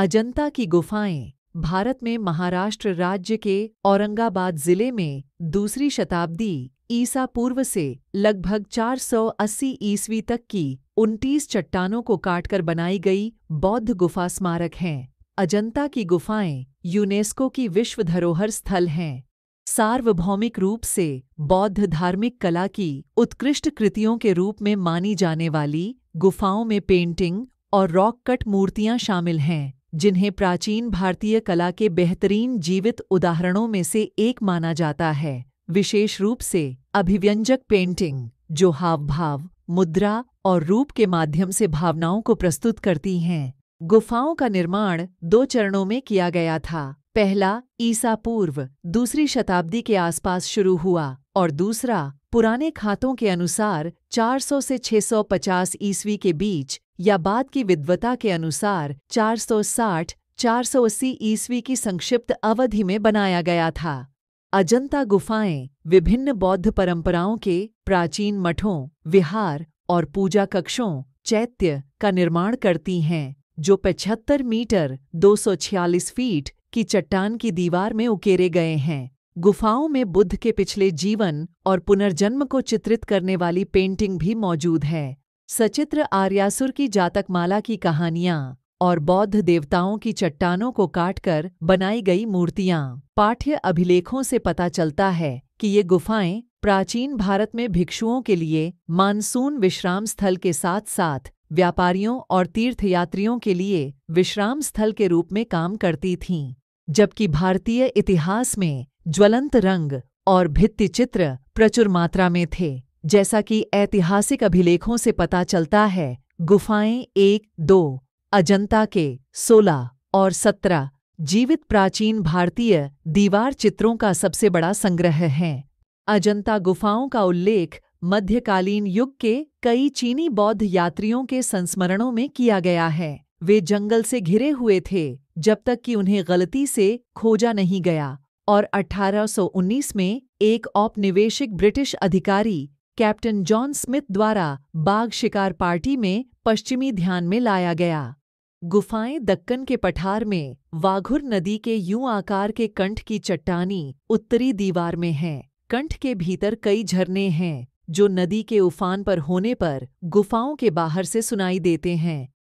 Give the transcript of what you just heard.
अजंता की गुफाएं भारत में महाराष्ट्र राज्य के औरंगाबाद जिले में दूसरी शताब्दी ईसा पूर्व से लगभग 480 ईस्वी तक की उनतीस चट्टानों को काटकर बनाई गई बौद्ध गुफा स्मारक हैं अजंता की गुफाएं यूनेस्को की विश्व धरोहर स्थल हैं सार्वभौमिक रूप से बौद्ध धार्मिक कला की उत्कृष्ट कृतियों के रूप में मानी जाने वाली गुफाओं में पेंटिंग और रॉक कट मूर्तियां शामिल हैं जिन्हें प्राचीन भारतीय कला के बेहतरीन जीवित उदाहरणों में से एक माना जाता है विशेष रूप से अभिव्यंजक पेंटिंग जो हाव भाव मुद्रा और रूप के माध्यम से भावनाओं को प्रस्तुत करती हैं गुफाओं का निर्माण दो चरणों में किया गया था पहला ईसा पूर्व दूसरी शताब्दी के आसपास शुरू हुआ और दूसरा पुराने खातों के अनुसार 400 से 650 ईस्वी के बीच या बाद की विद्वता के अनुसार 460 480 ईस्वी की संक्षिप्त अवधि में बनाया गया था अजंता गुफाएं विभिन्न बौद्ध परंपराओं के प्राचीन मठों विहार और पूजा कक्षों चैत्य का निर्माण करती हैं जो 75 मीटर 246 फीट की चट्टान की दीवार में उकेरे गए हैं गुफाओं में बुद्ध के पिछले जीवन और पुनर्जन्म को चित्रित करने वाली पेंटिंग भी मौजूद है सचित्र आर्यासुर की जातकमाला की कहानियाँ और बौद्ध देवताओं की चट्टानों को काटकर बनाई गई मूर्तियाँ पाठ्य अभिलेखों से पता चलता है कि ये गुफाएं प्राचीन भारत में भिक्षुओं के लिए मानसून विश्राम स्थल के साथ साथ व्यापारियों और तीर्थयात्रियों के लिए विश्राम स्थल के रूप में काम करती थीं जबकि भारतीय इतिहास में ज्वलंत रंग और भित्तिचित्र प्रचुर मात्रा में थे जैसा कि ऐतिहासिक अभिलेखों से पता चलता है गुफाएं एक दो अजंता के सोलह और सत्रह जीवित प्राचीन भारतीय दीवार चित्रों का सबसे बड़ा संग्रह हैं अजंता गुफाओं का उल्लेख मध्यकालीन युग के कई चीनी बौद्ध यात्रियों के संस्मरणों में किया गया है वे जंगल से घिरे हुए थे जब तक कि उन्हें गलती से खोजा नहीं गया और 1819 में एक औपनिवेशिक ब्रिटिश अधिकारी कैप्टन जॉन स्मिथ द्वारा बाघ शिकार पार्टी में पश्चिमी ध्यान में लाया गया गुफाएं दक्कन के पठार में वाघुर नदी के यूं आकार के कंठ की चट्टानी उत्तरी दीवार में है कंठ के भीतर कई झरने हैं जो नदी के उफान पर होने पर गुफाओं के बाहर से सुनाई देते हैं